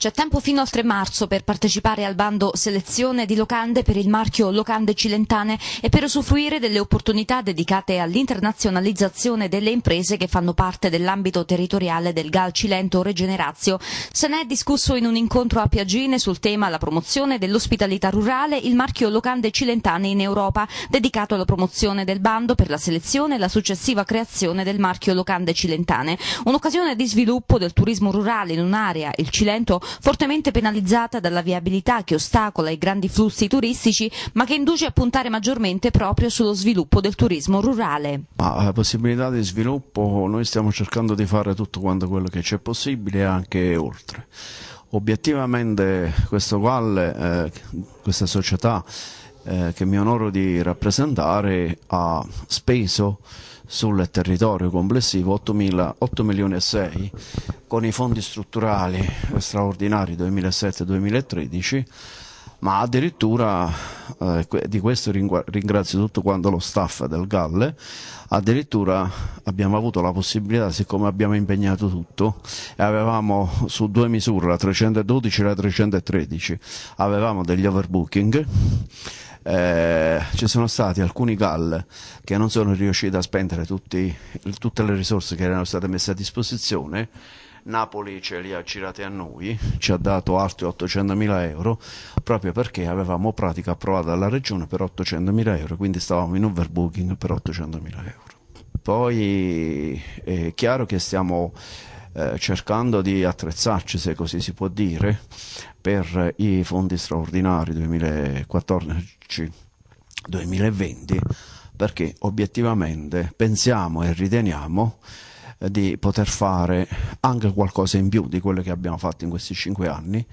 C'è tempo fino al 3 marzo per partecipare al bando Selezione di locande per il marchio Locande Cilentane e per usufruire delle opportunità dedicate all'internazionalizzazione delle imprese che fanno parte dell'ambito territoriale del Gal Cilento Regenerazio. Se ne è discusso in un incontro a Piagine sul tema la promozione dell'ospitalità rurale, il marchio Locande Cilentane in Europa, dedicato alla promozione del bando per la selezione e la successiva creazione del marchio Locande Cilentane. Un'occasione di sviluppo del turismo rurale in un'area, il Cilento, fortemente penalizzata dalla viabilità che ostacola i grandi flussi turistici, ma che induce a puntare maggiormente proprio sullo sviluppo del turismo rurale. Ma eh, possibilità di sviluppo noi stiamo cercando di fare tutto quanto quello che c'è possibile e anche oltre. Obiettivamente questo valle, eh, questa società eh, che mi onoro di rappresentare ha speso sul territorio complessivo 8, mila, 8 milioni e 6 con i fondi strutturali straordinari 2007-2013 ma addirittura eh, di questo ringrazio tutto quanto lo staff del Galle addirittura abbiamo avuto la possibilità siccome abbiamo impegnato tutto e avevamo su due misure la 312 e la 313 avevamo degli overbooking eh, ci sono stati alcuni GAL che non sono riusciti a spendere tutti, tutte le risorse che erano state messe a disposizione. Napoli ce li ha girati a noi, ci ha dato altri 800.000 euro proprio perché avevamo pratica approvata dalla regione per 800.000 euro, quindi stavamo in overbooking per 800.000 euro. Poi è chiaro che stiamo eh, cercando di attrezzarci, se così si può dire, per eh, i fondi straordinari 2014-2020, perché obiettivamente pensiamo e riteniamo eh, di poter fare anche qualcosa in più di quello che abbiamo fatto in questi cinque anni